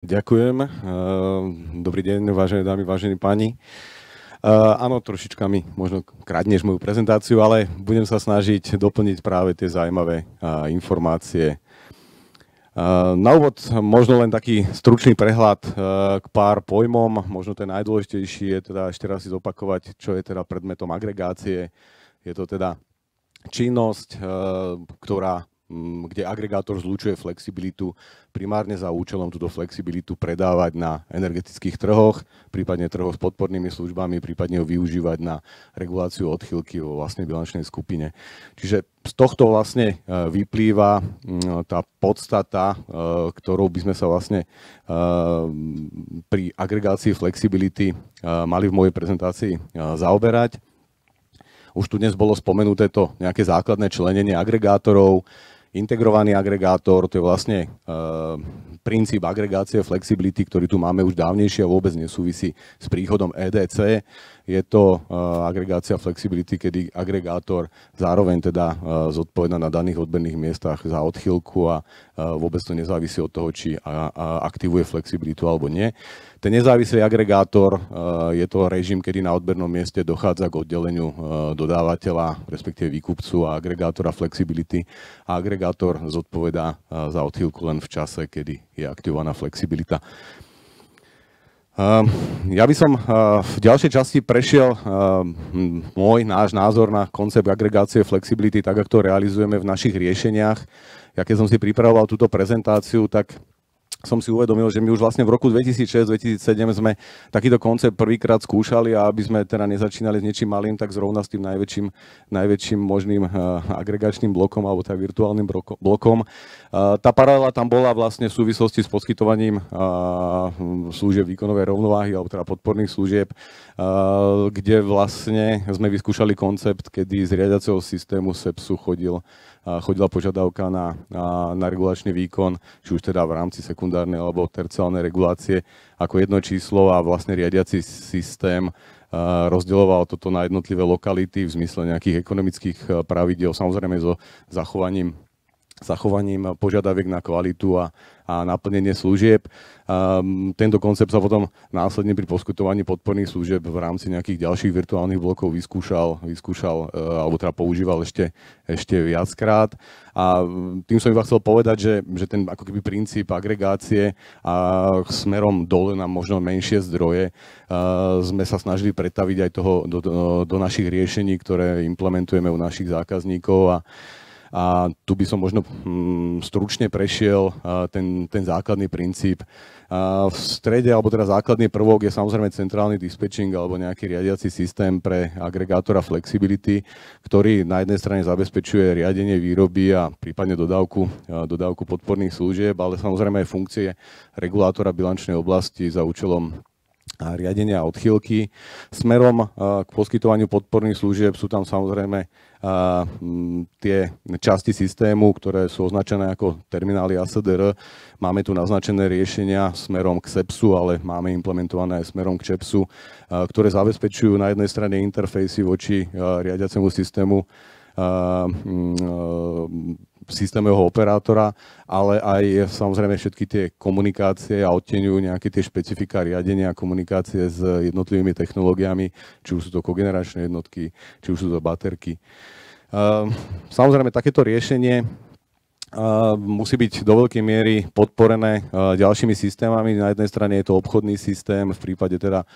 Ďakujem. E, dobrý deň, vážené dámy, vážení páni. E, áno, trošička mi možno kradneš moju prezentáciu, ale budem sa snažiť doplniť práve tie zaujímavé e, informácie. Na úvod možno len taký stručný prehľad k pár pojmom. Možno ten najdôležitejší je teda ešte raz si zopakovať, čo je teda predmetom agregácie. Je to teda činnosť, ktorá kde agregátor zlučuje flexibilitu primárne za účelom túto flexibilitu predávať na energetických trhoch, prípadne trhoch s podpornými službami, prípadne ho využívať na reguláciu odchylky vo vlastnej bilančnej skupine. Čiže z tohto vlastne e, vyplýva tá podstata, e, ktorou by sme sa vlastne e, pri agregácii flexibility mali v mojej prezentácii zaoberať. Už tu dnes bolo spomenuté to nejaké základné členenie agregátorov, Integrovaný agregátor, to je vlastne uh, princíp agregácie flexibility, ktorý tu máme už dávnejšie a vôbec nesúvisí s príchodom EDC je to eh, agregácia flexibility, kedy agregátor zároveň teda eh, zodpoveda na daných odberných miestach za odchylku a eh, vôbec to nezávisí od toho, či aktivuje flexibilitu alebo nie. Ten nezávislý agregátor je to režim, kedy na odbernom mieste dochádza k oddeleniu dodávateľa, respektíve výkupcu a agregátora flexibility a agregátor zodpovedá za odchylku len v čase, kedy je aktivovaná flexibilita. Ehm, ja by som eh, v ďalšej časti prešiel ehm, môj, náš názor na koncept agregácie flexibility, tak ako to realizujeme v našich riešeniach. Ja keď som si pripravoval túto prezentáciu, tak som si uvedomil, že my už vlastne v roku 2006-2007 sme takýto koncept prvýkrát skúšali a aby sme teda nezačínali s niečím malým, tak zrovna s tým najväčším, najväčším možným uh, agregačným blokom alebo teda virtuálnym blokom. Uh, tá paralela tam bola vlastne v súvislosti s poskytovaním uh, služieb výkonovej rovnováhy alebo teda podporných služieb, kde vlastne sme vyskúšali koncept, kedy z riadiaceho systému SEPSu chodil uh, chodila požiadavka na, na, na regulačný výkon, či už teda v rámci sekundárnej alebo terciálnej regulácie, ako jedno číslo a vlastne riadiaci systém rozdeľoval toto na jednotlivé lokality v zmysle nejakých ekonomických pravidel, samozrejme so zachovaním zachovaním požiadaviek na kvalitu a, a naplnenie služieb. Um, tento koncept sa potom následne pri poskytovaní podporných služieb v rámci nejakých ďalších virtuálnych blokov vyskúšal, vyskúšal uh, alebo teda používal ešte, ešte viackrát. A mm, tým som iba chcel povedať, že, že ten ako keby princíp agregácie a smerom dole na možno menšie zdroje uh, sme sa snažili pretaviť aj toho do, do, do našich riešení, ktoré implementujeme u našich zákazníkov a a tu by som možno mm, stručne prešiel ten, ten základný princíp. V strede, alebo teda základný prvok je samozrejme centrálny dispečing alebo nejaký riadiaci systém pre agregátora flexibility, ktorý na jednej strane zabezpečuje riadenie výroby a prípadne dodávku, dodávku podporných služieb, ale samozrejme aj funkcie regulátora bilančnej oblasti za účelom a riadenia a odchýlky. Smerom eh, k poskytovaniu podporných služieb sú tam samozrejme eh, tie časti systému, ktoré sú označené ako terminály ASDR. Máme tu naznačené riešenia smerom k SEPSu, ale máme implementované aj smerom k ČEPSu, eh, ktoré zabezpečujú na jednej strane interfejsy voči riadiacemu systému systémového operátora, ale aj samozrejme všetky tie komunikácie a odteňujú nejaké tie špecifika riadenia a komunikácie s jednotlivými technológiami, či už sú to kogeneračné jednotky, či už sú to baterky. Ehm, samozrejme, takéto riešenie musí byť do veľkej miery podporené ďalšími systémami. Na jednej strane je to obchodný systém, v prípade teda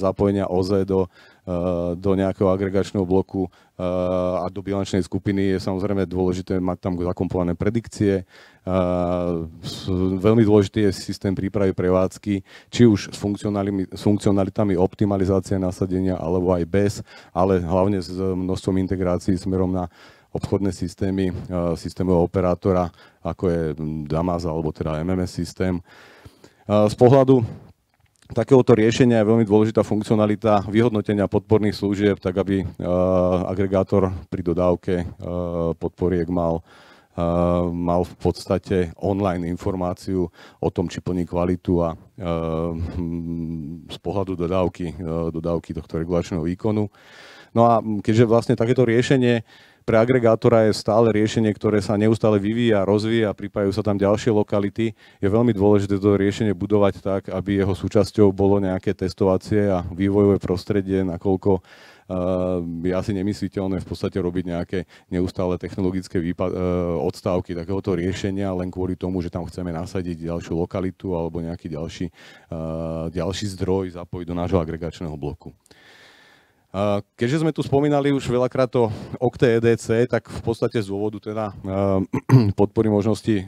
zapojenia OZE do, do nejakého agregačného bloku a do bilančnej skupiny je samozrejme dôležité mať tam zakomponované predikcie. Veľmi dôležitý je systém prípravy prevádzky, či už s, s funkcionalitami optimalizácie nasadenia, alebo aj bez, ale hlavne s množstvom integrácií smerom na obchodné systémy e, systémového operátora, ako je DAMAS alebo teda MMS systém. E, z pohľadu takéhoto riešenia je veľmi dôležitá funkcionalita vyhodnotenia podporných služieb, tak aby e, agregátor pri dodávke podporiek mal mal v podstate online informáciu o tom, či plní kvalitu a hm, z pohľadu dodávky, dodávky tohto regulačného výkonu. No a keďže vlastne takéto riešenie pre agregátora je stále riešenie, ktoré sa neustále vyvíja, rozvíja, a pripájajú sa tam ďalšie lokality. Je veľmi dôležité to riešenie budovať tak, aby jeho súčasťou bolo nejaké testovacie a vývojové prostredie, nakoľko eh, je asi nemysliteľné v podstate robiť nejaké neustále technologické výpad, eh, odstávky takéhoto riešenia len kvôli tomu, že tam chceme nasadiť ďalšiu lokalitu alebo nejaký ďalší, eh, ďalší zdroj zapojiť do nášho agregačného bloku. Keďže sme tu spomínali už veľakrát to Okte EDC, tak v podstate z dôvodu teda podpory možnosti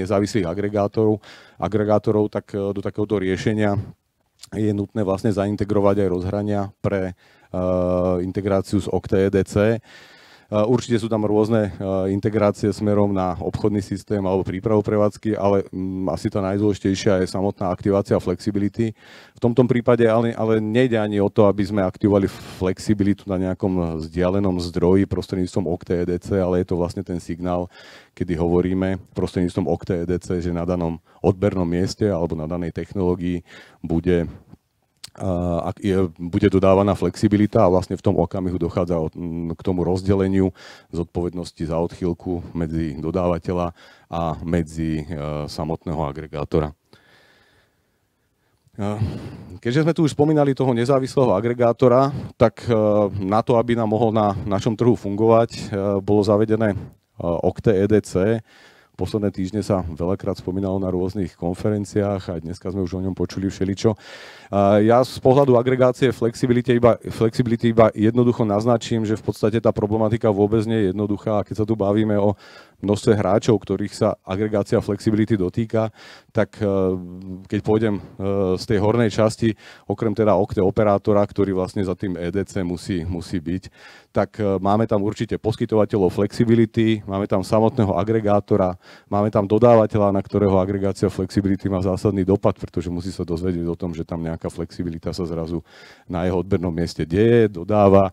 nezávislých agregátorov, agregátorov tak e, do takéhoto riešenia je nutné vlastne zaintegrovať aj rozhrania pre integráciu z Okte EDC. Eh, určite sú tam rôzne eh, integrácie smerom na obchodný systém alebo prípravu prevádzky, ale mm, asi tá najdôležitejšia je samotná aktivácia flexibility. V tomto prípade ale, ale nejde ani o to, aby sme aktivovali flexibilitu na nejakom eh, vzdialenom zdroji prostredníctvom OKTEDC, ale je to vlastne ten signál, kedy hovoríme prostredníctvom OKTEDC, že na danom odbernom mieste alebo na danej technológii bude a je, bude dodávaná flexibilita a vlastne v tom okamihu dochádza od, mm, k tomu rozdeleniu zodpovednosti za odchýlku medzi dodávateľa a medzi e, samotného agregátora. E, keďže sme tu už spomínali toho nezávislého agregátora, tak e, na to, aby nám mohol na našom trhu fungovať, bolo zavedené Okte EDC, Posledné týždne sa veľakrát spomínalo na rôznych konferenciách a dneska sme už o ňom počuli všeličo. Ja z pohľadu agregácie flexibility iba, flexibility iba jednoducho naznačím, že v podstate tá problematika vôbec nie je jednoduchá a keď sa tu bavíme o množstve hráčov, ktorých sa agregácia flexibility dotýka, tak e, keď pôjdem e, z tej hornej časti, okrem teda okte operátora, ktorý vlastne za tým EDC musí, musí byť, tak e, máme tam určite poskytovateľov flexibility, máme tam samotného agregátora, Máme tam dodávateľa, na ktorého agregácia flexibility má zásadný dopad, pretože musí sa dozvedieť o tom, že tam nejaká flexibilita sa zrazu na jeho odbernom mieste deje, dodáva, e,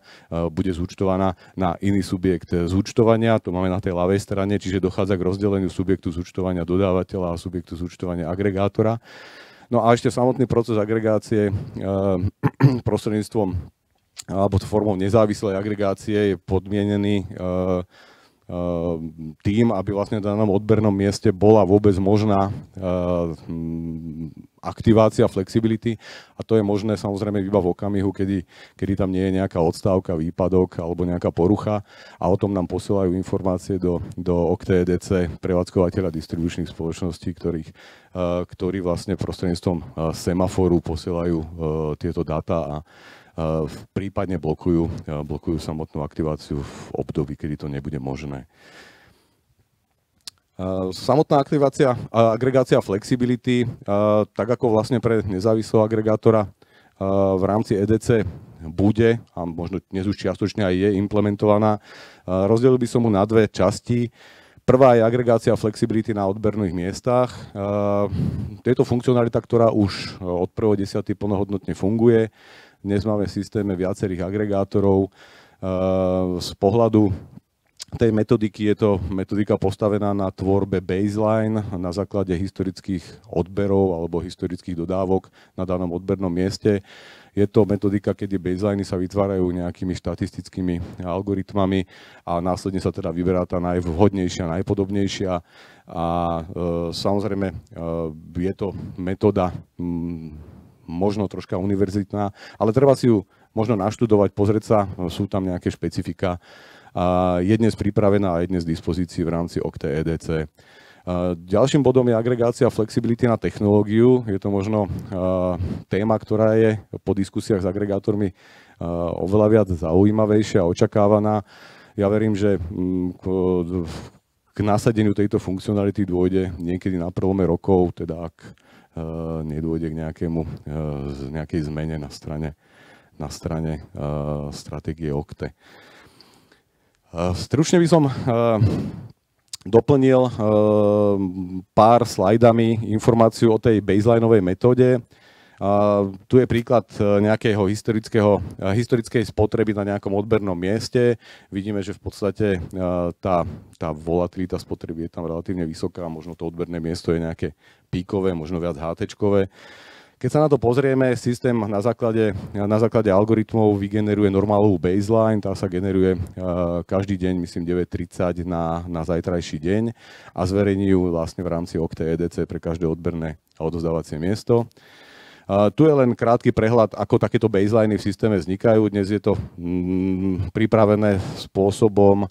bude zúčtovaná na iný subjekt zúčtovania, to máme na tej ľavej strane, čiže dochádza k rozdeleniu subjektu zúčtovania dodávateľa a subjektu zúčtovania agregátora. No a ešte samotný proces agregácie e, prostredníctvom alebo formou nezávislej agregácie je podmienený e, Ehm, tým, aby vlastne na danom odbernom mieste bola vôbec možná ehm, aktivácia flexibility a to je možné samozrejme iba v okamihu, kedy, kedy tam nie je nejaká odstávka, výpadok alebo nejaká porucha a o tom nám posielajú informácie do, do OKTEDC, prevádzkovateľa distribučných spoločností, ktorých, ehm, ktorí vlastne prostredníctvom semaforu posielajú tieto dáta a Eh, prípadne blokujú, eh, blokujú samotnú aktiváciu v období, kedy to nebude možné. Eh, samotná aktivácia, agregácia flexibility, tak ako vlastne pre nezávislého agregátora v rámci EDC bude a možno dnes už čiastočne aj je implementovaná. Rozdelil by som mu na dve časti. Prvá je agregácia flexibility na odberných miestach. Je to funkcionalita, ktorá už od 1.10. plnohodnotne funguje. Dnes máme v systéme viacerých agregátorov. Eh, z pohľadu tej metodiky je to metodika postavená na tvorbe baseline na základe historických odberov alebo historických dodávok na danom odbernom mieste. Je to metodika, kedy baseliny sa vytvárajú nejakými štatistickými algoritmami a následne sa teda vyberá tá najvhodnejšia, najpodobnejšia. A e, samozrejme e, je to metóda mm, možno troška univerzitná, ale treba si ju možno naštudovať, pozrieť sa, sú tam nejaké špecifika. Je dnes pripravená a je dnes v dispozícii v rámci OKTE EDC. Ďalším bodom je agregácia flexibility na technológiu. Je to možno téma, ktorá je po diskusiách s agregátormi oveľa viac zaujímavejšia a očakávaná. Ja verím, že mm, k nasadeniu tejto funkcionality dôjde niekedy na prvome rokov, teda ak e, nedôjde k nejakému, e, nejakej zmene na strane, na strane e, stratégie OKTE. Stručne by som doplnil pár slajdami informáciu o tej baselineovej metóde tu je príklad e, nejakého historického, e, historickej spotreby na nejakom odbernom mieste. Vidíme, že v podstate e, tá, tá volatilita spotreby je tam relatívne vysoká, možno to odberné miesto je nejaké píkové, možno viac ht Keď sa na to pozrieme, systém na základe, na základe algoritmov vygeneruje normálovú baseline, tá sa generuje každý deň, myslím 9.30 na, na zajtrajší deň a zverejní ju vlastne v rámci Okta EDC pre každé odberné a odozdávacie miesto. Tu je len krátky prehľad, ako takéto baseliny v systéme vznikajú. Dnes je to mm, pripravené spôsobom,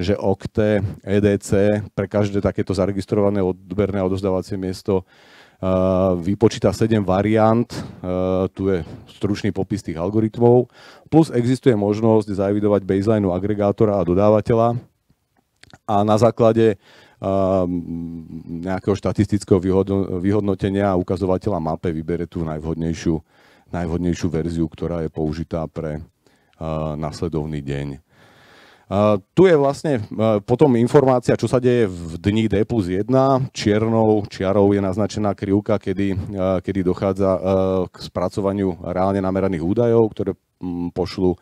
že OKTE, EDC pre každé takéto zaregistrované odberné a odozdávacie miesto vypočíta 7 variant, tu je stručný popis tých algoritmov, plus existuje možnosť zaevidovať baseline agregátora a dodávateľa a na základe Ehm, nejakého štatistického vyhodnotenia a ukazovateľa mape vybere tú najvhodnejšiu, najvhodnejšiu verziu, ktorá je použitá pre eh, nasledovný deň. Uh, tu je vlastne uh, potom informácia, čo sa deje v dni D plus 1. Čiernou čiarou je naznačená krivka, kedy, uh, kedy dochádza k spracovaniu reálne nameraných údajov, ktoré um, pošlu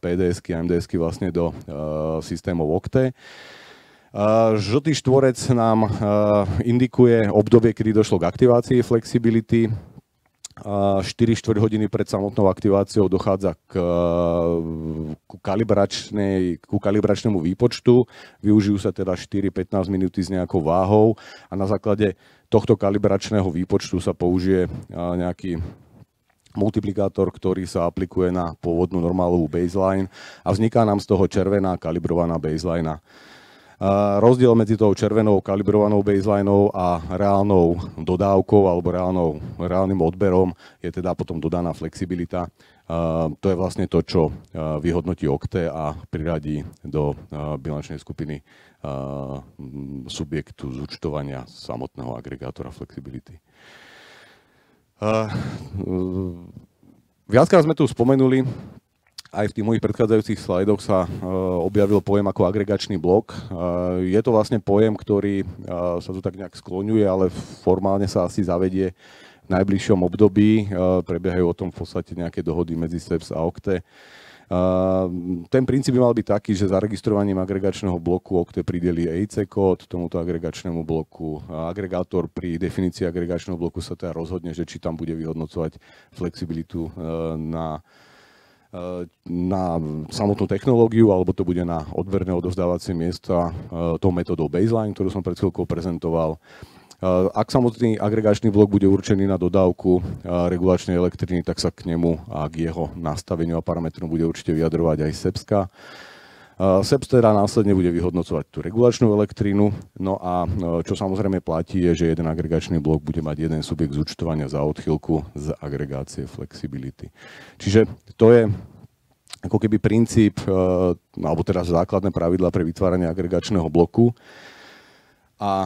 PDS-ky a MDS-ky vlastne do systémov OKTE. Žltý štvorec nám indikuje obdobie, kedy došlo k aktivácii flexibility. 4 4 hodiny pred samotnou aktiváciou dochádza k, kalibračnej, kalibračnému výpočtu. Využijú sa teda 4-15 minúty s nejakou váhou a na základe tohto kalibračného výpočtu sa použije nejaký multiplikátor, ktorý sa aplikuje na pôvodnú normálovú baseline a vzniká nám z toho červená kalibrovaná baseline. Rozdiel medzi tou červenou kalibrovanou baselineou a reálnou dodávkou alebo reálnou, reálnym odberom je teda potom dodaná flexibilita. To je vlastne to, čo vyhodnotí OKTE a priradí do bilančnej skupiny subjektu zúčtovania samotného agregátora flexibility. Viackrát sme tu spomenuli aj v tých mojich predchádzajúcich slajdoch sa e, objavil pojem ako agregačný blok. E, je to vlastne pojem, ktorý e, sa tu tak nejak skloňuje, ale formálne sa asi zavedie v najbližšom období. Prebiehajú o tom v podstate nejaké dohody medzi SEPS a OKTE. Ten princíp by mal byť taký, že zaregistrovaním agregačného bloku OKTE prideli EIC kód tomuto agregačnému bloku. Agregátor pri definícii agregačného bloku sa teda rozhodne, že či tam bude vyhodnocovať flexibilitu na na samotnú technológiu, alebo to bude na odberné odovzdávacie miesta e, tou metodou baseline, ktorú som pred chvíľkou prezentoval. E, ak samotný agregačný blok bude určený na dodávku e, regulačnej elektriny, tak sa k nemu a k jeho nastaveniu a parametrom bude určite vyjadrovať aj SEPSKA teda následne bude vyhodnocovať tú regulačnú elektrínu. No a e, čo samozrejme platí je, že jeden agregačný blok bude mať jeden subjekt zúčtovania za odchylku z agregácie flexibility. Čiže to je ako keby princíp, e, alebo teda základné pravidla pre vytváranie agregačného bloku. A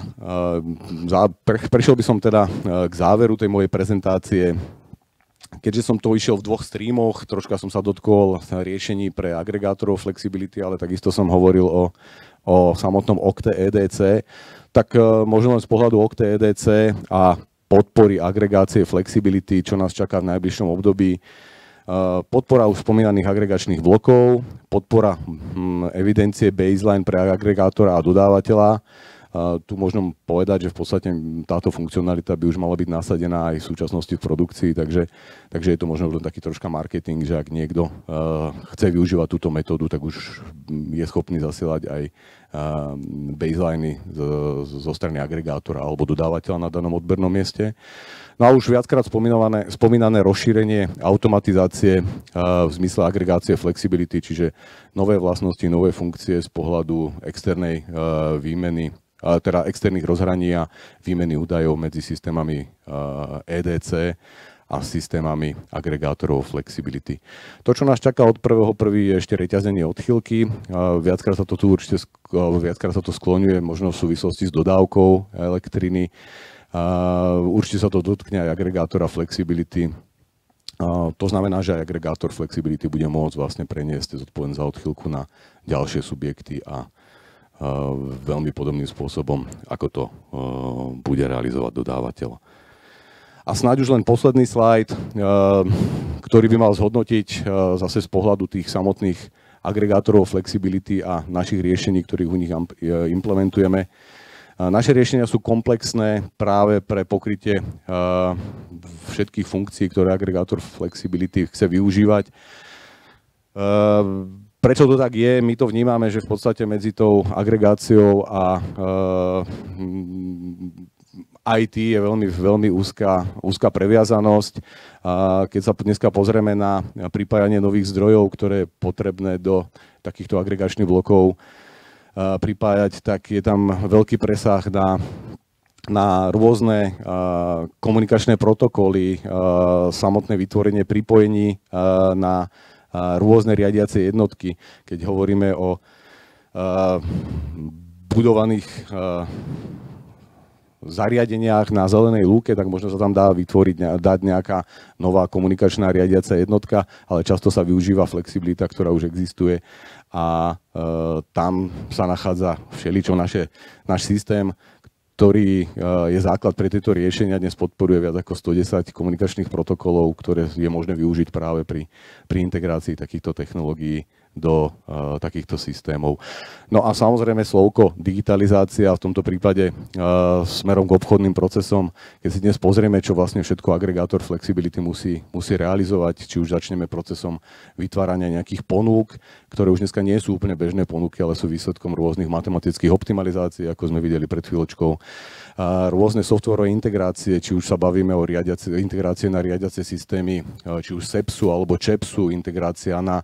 e, prešiel by som teda k záveru tej mojej prezentácie Keďže som to išiel v dvoch streamoch, troška som sa dotkol riešení pre agregátorov flexibility, ale takisto som hovoril o, o samotnom okte EDC, tak e, možno len z pohľadu Okte EDC a podpory agregácie flexibility, čo nás čaká v najbližšom období, e, podpora už spomínaných agregačných blokov, podpora hm, evidencie baseline pre agregátora a dodávateľa, tu možno povedať, že v podstate táto funkcionalita by už mala byť nasadená aj v súčasnosti v produkcii, takže, takže je to možno len taký troška marketing, že ak niekto uh, chce využívať túto metódu, tak už je schopný zasielať aj uh, e, baseliny zo strany agregátora alebo dodávateľa na danom odbernom mieste. No a už viackrát spomínané, spomínané rozšírenie automatizácie uh, v zmysle agregácie flexibility, čiže nové vlastnosti, nové funkcie z pohľadu externej uh, výmeny teda externých rozhraní a výmeny údajov medzi systémami EDC a systémami agregátorov flexibility. To, čo nás čaká od 1.1. je ešte reťazenie odchylky. Viackrát sa to tu určite viackrát sa to skloňuje, možno v súvislosti s dodávkou elektriny. Určite sa to dotkne aj agregátora flexibility. To znamená, že aj agregátor flexibility bude môcť vlastne preniesť zodpovedň za odchylku na ďalšie subjekty a veľmi podobným spôsobom, ako to bude realizovať dodávateľ. A snáď už len posledný slajd, ktorý by mal zhodnotiť zase z pohľadu tých samotných agregátorov flexibility a našich riešení, ktorých u nich e, implementujeme. Naše riešenia sú komplexné práve pre pokrytie všetkých funkcií, ktoré agregátor flexibility chce využívať. Prečo to tak je? My to vnímame, že v podstate medzi tou agregáciou a eh, mm, IT je veľmi, veľmi úzka, úzka previazanosť. Keď sa dneska pozrieme na pripájanie nových zdrojov, ktoré je potrebné do takýchto agregačných blokov eh, pripájať, tak je tam veľký presah na na rôzne eh, komunikačné protokoly, samotné vytvorenie pripojení na a rôzne riadiace jednotky, keď hovoríme o budovaných zariadeniach na zelenej lúke, tak možno sa tam dá vytvoriť, dať nejaká nová komunikačná riadiaca jednotka, ale často sa využíva flexibilita, ktorá už existuje a e, tam sa nachádza všeličo naše, náš systém ktorý eh, je základ pre tieto riešenia, dnes podporuje viac ako 110 komunikačných protokolov, ktoré je možné využiť práve pri, pri integrácii takýchto technológií do uh, takýchto systémov. No a samozrejme slovko digitalizácia v tomto prípade uh, smerom k obchodným procesom, keď si dnes pozrieme, čo vlastne všetko agregátor flexibility musí, musí realizovať, či už začneme procesom vytvárania nejakých ponúk, ktoré už dneska nie sú úplne bežné ponúky, ale sú výsledkom rôznych matematických optimalizácií, ako sme videli pred chvíľočkou, uh, rôzne softwarové integrácie, či už sa bavíme o riadiace, integrácie na riadiace systémy, či už SEPSu alebo ČEPSu, integrácia na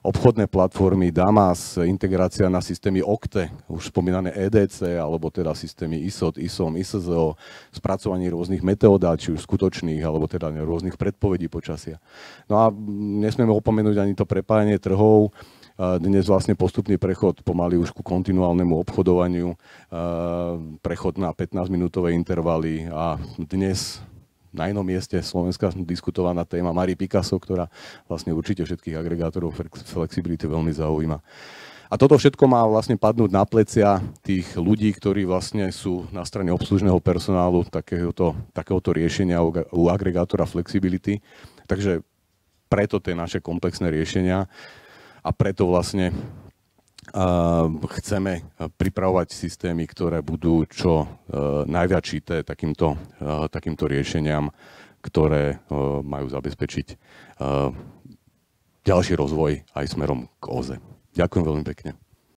obchodné platformy Damas, integrácia na systémy OKTE, už spomínané EDC, alebo teda systémy ISOT, ISOM, ISZO, spracovanie rôznych meteodát, či už skutočných, alebo teda rôznych predpovedí počasia. No a nesmieme opomenúť ani to prepájanie trhov, dnes vlastne postupný prechod pomaly už ku kontinuálnemu obchodovaniu, prechod na 15-minútové intervaly a dnes na inom mieste Slovenska diskutovaná téma Marie Picasso, ktorá vlastne určite všetkých agregátorov flexibility veľmi zaujíma. A toto všetko má vlastne padnúť na plecia tých ľudí, ktorí vlastne sú na strane obslužného personálu takéhoto, takéhoto riešenia u agregátora flexibility. Takže preto tie naše komplexné riešenia a preto vlastne chceme pripravovať systémy, ktoré budú čo e, najviac čité takýmto, e, takýmto riešeniam, ktoré e, majú zabezpečiť ďalší rozvoj aj smerom k OZE. Ďakujem veľmi pekne.